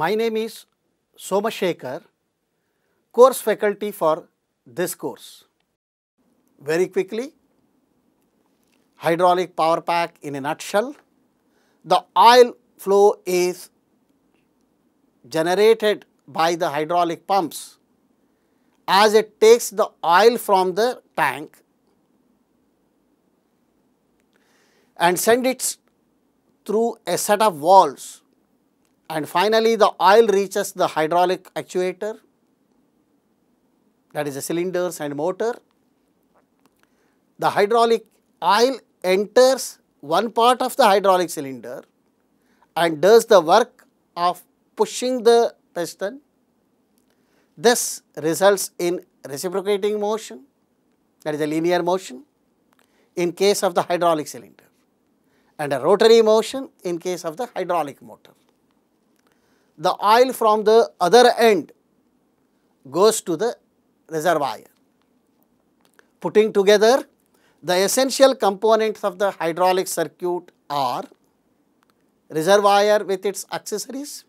My name is Somashekar, course faculty for this course. Very quickly, hydraulic power pack in a nutshell. The oil flow is generated by the hydraulic pumps as it takes the oil from the tank and send it through a set of valves and finally, the oil reaches the hydraulic actuator that is the cylinders and motor. The hydraulic oil enters one part of the hydraulic cylinder and does the work of pushing the piston. This results in reciprocating motion that is a linear motion in case of the hydraulic cylinder and a rotary motion in case of the hydraulic motor the oil from the other end goes to the reservoir. Putting together the essential components of the hydraulic circuit are reservoir with its accessories,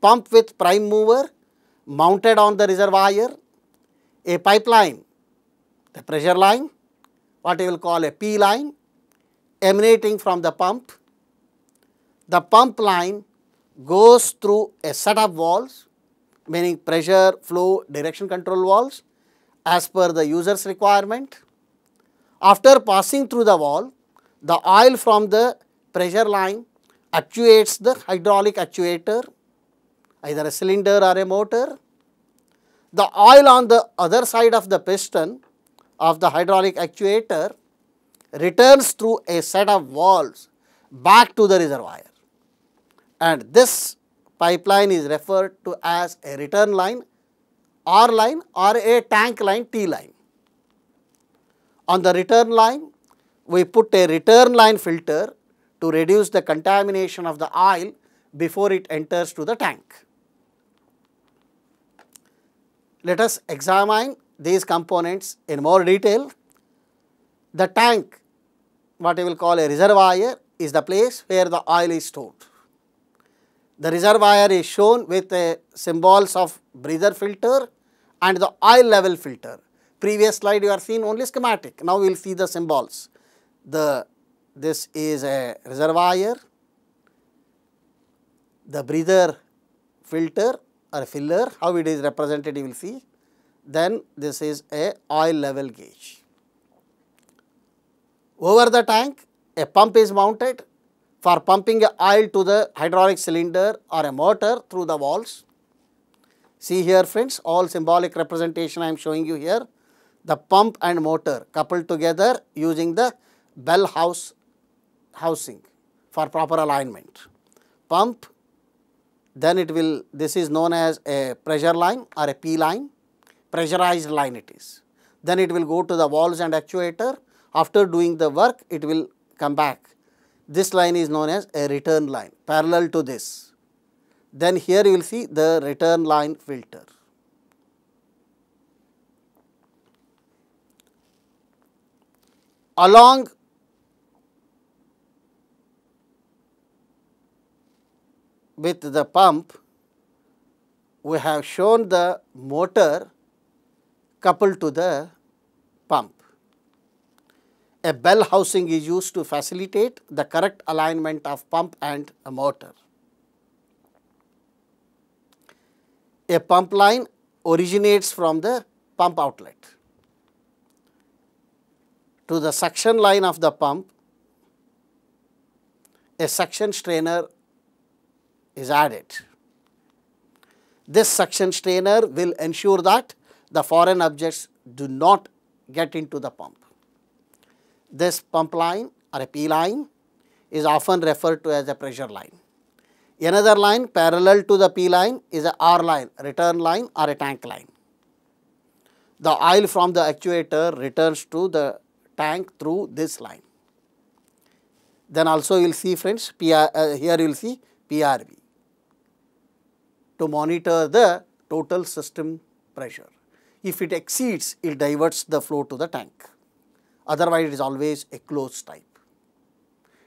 pump with prime mover mounted on the reservoir, a pipeline, the pressure line, what you will call a P line emanating from the pump, the pump line goes through a set of walls, meaning pressure, flow, direction control walls as per the user's requirement. After passing through the wall, the oil from the pressure line actuates the hydraulic actuator, either a cylinder or a motor. The oil on the other side of the piston of the hydraulic actuator returns through a set of valves back to the reservoir and this pipeline is referred to as a return line, R line or a tank line T line. On the return line, we put a return line filter to reduce the contamination of the oil before it enters to the tank. Let us examine these components in more detail. The tank, what we will call a reservoir, is the place where the oil is stored. The reservoir is shown with symbols of breather filter and the oil level filter. Previous slide you are seeing only schematic, now we will see the symbols. The, this is a reservoir, the breather filter or filler, how it is represented you will see. Then this is a oil level gauge. Over the tank, a pump is mounted for pumping oil to the hydraulic cylinder or a motor through the valves. See here friends, all symbolic representation I am showing you here. The pump and motor coupled together using the bell house housing for proper alignment. Pump, then it will, this is known as a pressure line or a P line, pressurized line it is. Then it will go to the valves and actuator. After doing the work, it will come back this line is known as a return line parallel to this. Then here you will see the return line filter. Along with the pump, we have shown the motor coupled to the pump a bell housing is used to facilitate the correct alignment of pump and motor. A pump line originates from the pump outlet to the suction line of the pump, a suction strainer is added. This suction strainer will ensure that the foreign objects do not get into the pump. This pump line or a P line is often referred to as a pressure line. Another line parallel to the P line is a R line, return line or a tank line. The oil from the actuator returns to the tank through this line. Then also you will see friends, PR, uh, here you will see PRV to monitor the total system pressure. If it exceeds, it diverts the flow to the tank otherwise it is always a closed type.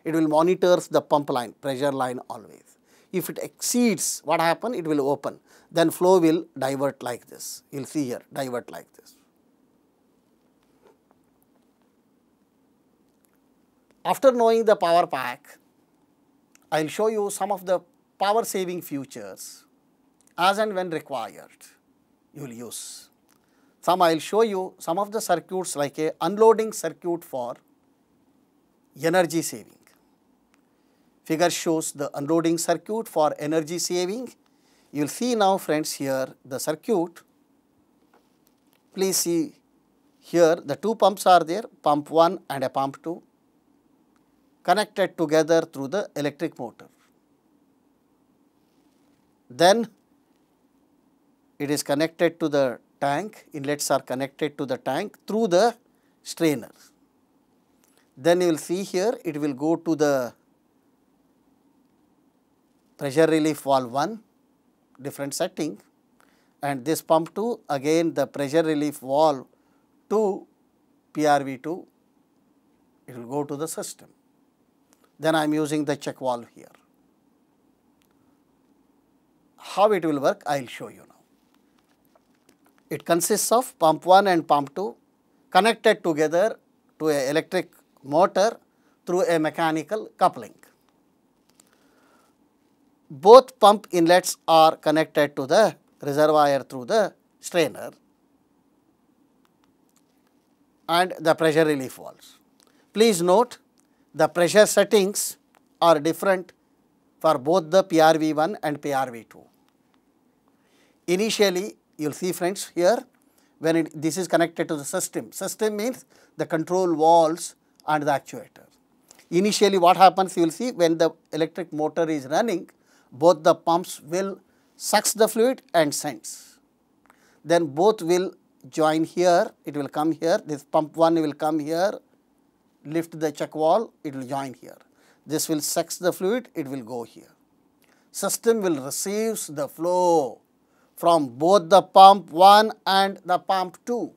It will monitors the pump line, pressure line always. If it exceeds, what happen? It will open. Then flow will divert like this. You will see here, divert like this. After knowing the power pack, I will show you some of the power saving features as and when required, you will use. Some I will show you some of the circuits like a unloading circuit for energy saving. Figure shows the unloading circuit for energy saving. You will see now friends here the circuit. Please see here the two pumps are there, pump 1 and a pump 2 connected together through the electric motor. Then it is connected to the tank, inlets are connected to the tank through the strainer. Then you will see here it will go to the pressure relief valve 1 different setting and this pump 2 again the pressure relief valve 2 PRV 2 it will go to the system. Then I am using the check valve here. How it will work I will show you. It consists of pump 1 and pump 2 connected together to a electric motor through a mechanical coupling. Both pump inlets are connected to the reservoir through the strainer and the pressure relief valves. Please note the pressure settings are different for both the PRV1 and PRV2. Initially, you will see friends here when it, this is connected to the system. System means the control walls and the actuator. Initially what happens you will see when the electric motor is running, both the pumps will sucks the fluid and sends. Then both will join here, it will come here, this pump 1 will come here, lift the check wall. it will join here. This will sucks the fluid, it will go here. System will receives the flow from both the pump 1 and the pump 2.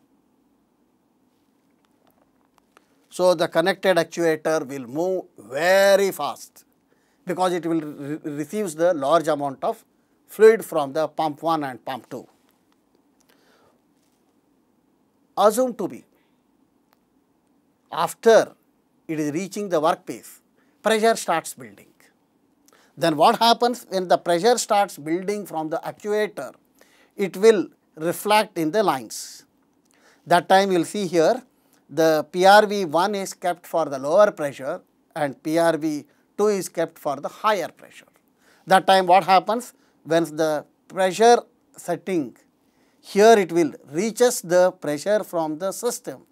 So, the connected actuator will move very fast because it will re receives the large amount of fluid from the pump 1 and pump 2. Assume to be after it is reaching the workpiece, pressure starts building. Then what happens when the pressure starts building from the actuator? it will reflect in the lines. That time you will see here the PRV1 is kept for the lower pressure and PRV2 is kept for the higher pressure. That time what happens? When the pressure setting here it will reaches the pressure from the system.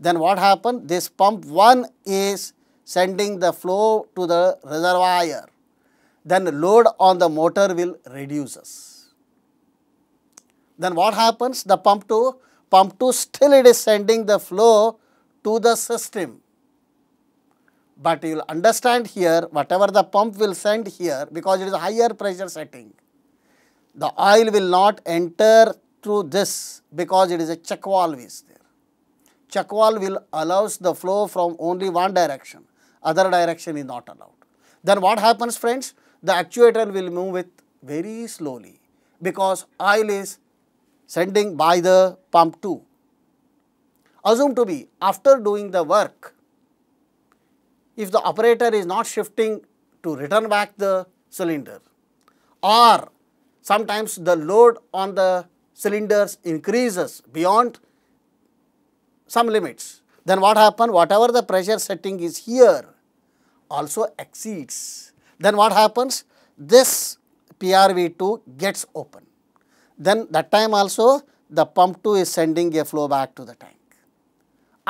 Then what happened? This pump 1 is sending the flow to the reservoir. Then load on the motor will reduces. Then what happens? The pump 2, pump 2 still it is sending the flow to the system. But you will understand here whatever the pump will send here because it is a higher pressure setting. The oil will not enter through this because it is a check valve is there. Check valve will allows the flow from only one direction, other direction is not allowed. Then what happens friends? The actuator will move with very slowly because oil is sending by the pump 2. Assume to be after doing the work, if the operator is not shifting to return back the cylinder or sometimes the load on the cylinders increases beyond some limits, then what happens? Whatever the pressure setting is here also exceeds. Then what happens? This PRV2 gets open then that time also the pump 2 is sending a flow back to the tank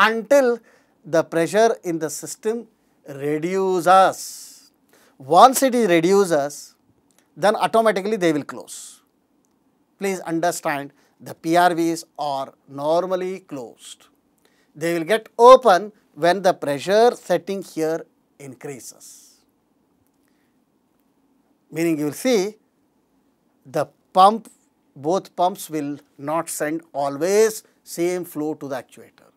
until the pressure in the system reduces. Once it is reduces, then automatically they will close. Please understand the PRVs are normally closed. They will get open when the pressure setting here increases. Meaning you will see the pump both pumps will not send always same flow to the actuator.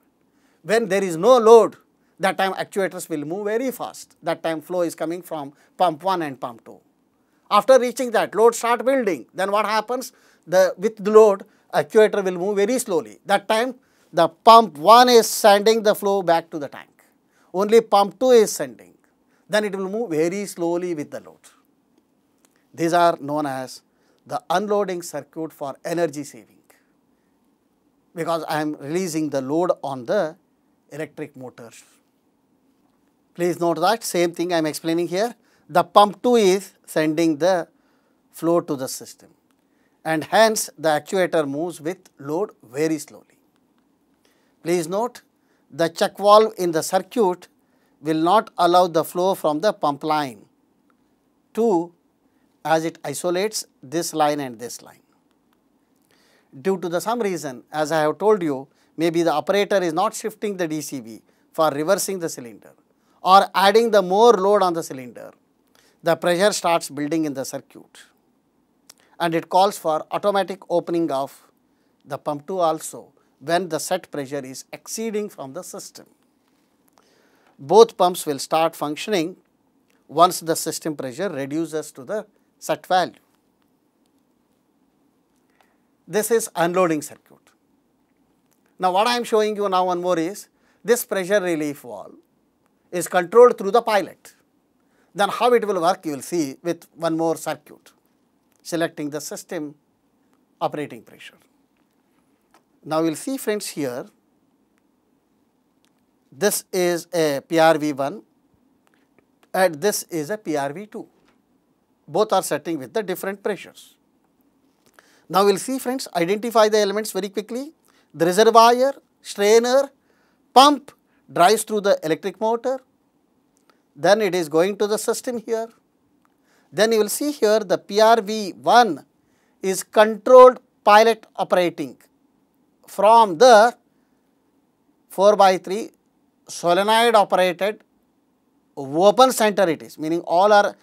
When there is no load, that time actuators will move very fast. That time flow is coming from pump 1 and pump 2. After reaching that, load start building. Then what happens? The, with the load, actuator will move very slowly. That time, the pump 1 is sending the flow back to the tank. Only pump 2 is sending. Then it will move very slowly with the load. These are known as the unloading circuit for energy saving because I am releasing the load on the electric motor. Please note that same thing I am explaining here. The pump 2 is sending the flow to the system and hence the actuator moves with load very slowly. Please note the check valve in the circuit will not allow the flow from the pump line to as it isolates this line and this line. Due to the some reason as I have told you maybe the operator is not shifting the DCB for reversing the cylinder or adding the more load on the cylinder, the pressure starts building in the circuit and it calls for automatic opening of the pump 2 also when the set pressure is exceeding from the system. Both pumps will start functioning once the system pressure reduces to the such value. This is unloading circuit. Now, what I am showing you now one more is this pressure relief valve is controlled through the pilot. Then how it will work you will see with one more circuit selecting the system operating pressure. Now, you will see friends here this is a PRV1 and this is a PRV2 both are setting with the different pressures. Now, we will see friends identify the elements very quickly. The reservoir, strainer, pump drives through the electric motor, then it is going to the system here. Then you will see here the PRV1 is controlled pilot operating from the 4 by 3 solenoid operated open center it is meaning all are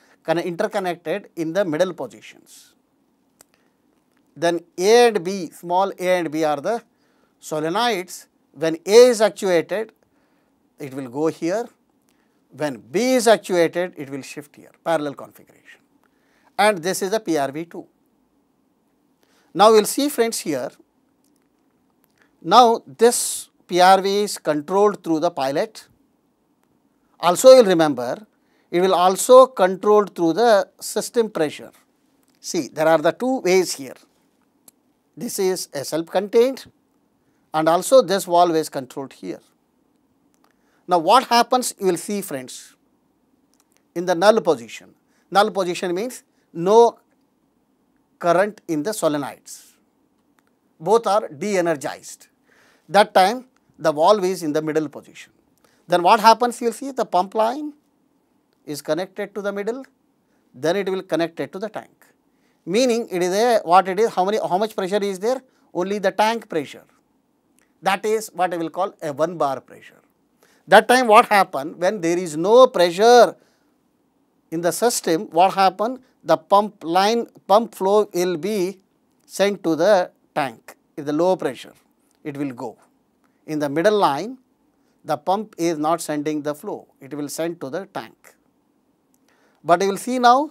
interconnected in the middle positions. Then A and B, small a and B are the solenoids. When A is actuated, it will go here. When B is actuated, it will shift here, parallel configuration. And this is a PRV2. Now, we will see friends here, now this PRV is controlled through the pilot. Also, you will remember it will also controlled through the system pressure. See, there are the two ways here. This is a self-contained and also this valve is controlled here. Now, what happens you will see friends in the null position. Null position means no current in the solenoids. Both are de-energized. That time the valve is in the middle position. Then what happens you will see the pump line is connected to the middle, then it will connect it to the tank. Meaning it is a what it is, how many how much pressure is there? Only the tank pressure. That is what I will call a 1 bar pressure. That time what happened when there is no pressure in the system, what happened? The pump line, pump flow will be sent to the tank. If the low pressure, it will go. In the middle line, the pump is not sending the flow, it will send to the tank. But you will see now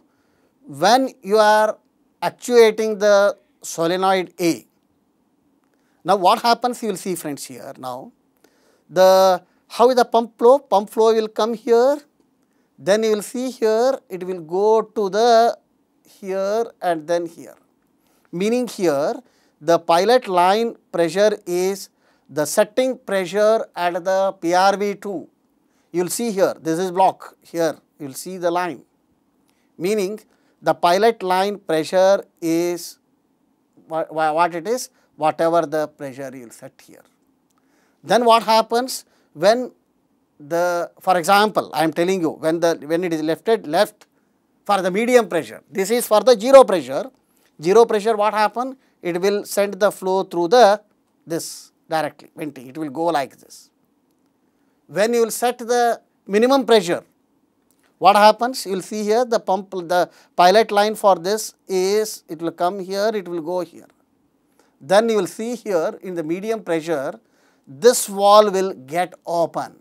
when you are actuating the solenoid A. Now what happens you will see friends here now. The how is the pump flow? Pump flow will come here, then you will see here it will go to the here and then here. Meaning here the pilot line pressure is the setting pressure at the PRV2. You will see here, this is block here, you will see the line meaning the pilot line pressure is what, what it is whatever the pressure you will set here. Then what happens when the for example I am telling you when the when it is lifted left for the medium pressure this is for the zero pressure zero pressure what happen it will send the flow through the this directly venting it will go like this. When you will set the minimum pressure what happens? You will see here the pump, the pilot line for this is, it will come here, it will go here. Then you will see here in the medium pressure, this wall will get open.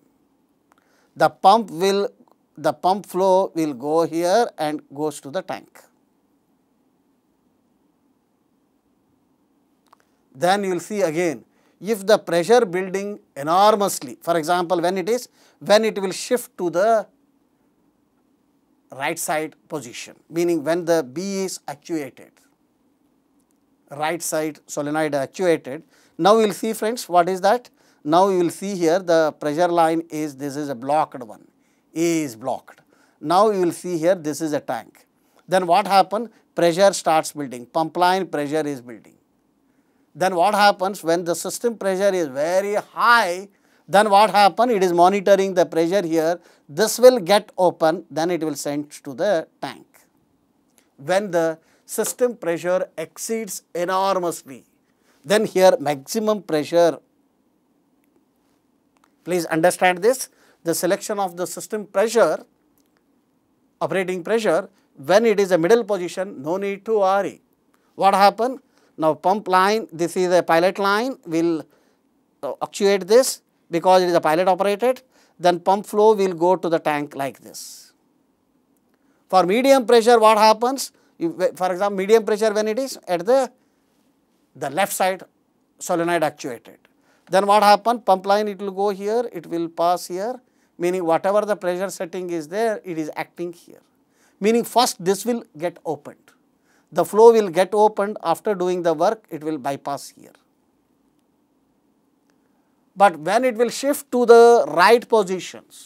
The pump will, the pump flow will go here and goes to the tank. Then you will see again, if the pressure building enormously, for example, when it is, when it will shift to the right side position, meaning when the B is actuated, right side solenoid actuated. Now, we will see friends what is that? Now, you will see here the pressure line is this is a blocked one, A is blocked. Now, you will see here this is a tank. Then what happened? Pressure starts building, pump line pressure is building. Then what happens when the system pressure is very high, then what happen? It is monitoring the pressure here. This will get open, then it will send to the tank. When the system pressure exceeds enormously, then here maximum pressure. Please understand this. The selection of the system pressure, operating pressure, when it is a middle position, no need to worry. What happen? Now, pump line, this is a pilot line, will actuate this because it is a pilot operated, then pump flow will go to the tank like this. For medium pressure, what happens? If, for example, medium pressure when it is at the, the left side solenoid actuated. Then what happens? Pump line it will go here, it will pass here, meaning whatever the pressure setting is there, it is acting here. Meaning first this will get opened. The flow will get opened after doing the work, it will bypass here but when it will shift to the right positions,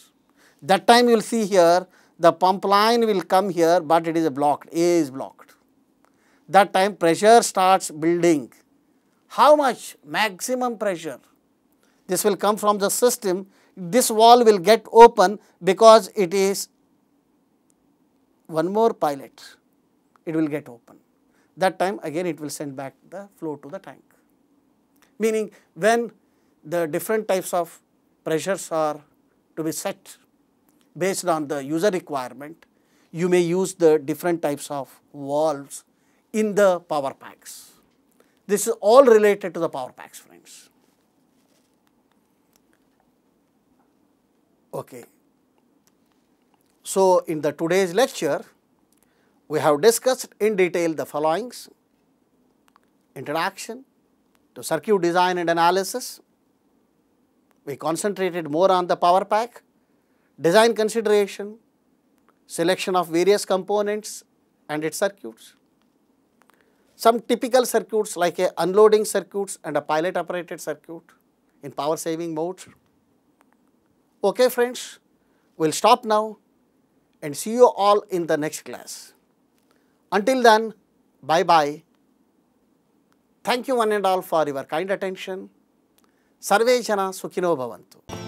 that time you will see here the pump line will come here, but it is blocked, A is blocked. That time pressure starts building. How much? Maximum pressure. This will come from the system. This wall will get open because it is one more pilot. It will get open. That time again it will send back the flow to the tank. Meaning when the different types of pressures are to be set based on the user requirement. You may use the different types of valves in the power packs. This is all related to the power packs friends. Okay. So, in the today's lecture, we have discussed in detail the followings, introduction to circuit design and analysis, we concentrated more on the power pack, design consideration, selection of various components and its circuits. Some typical circuits like a unloading circuits and a pilot operated circuit in power saving mode. Okay friends, we will stop now and see you all in the next class. Until then, bye bye. Thank you one and all for your kind attention. సర్వేజన సుఖినోభవంతు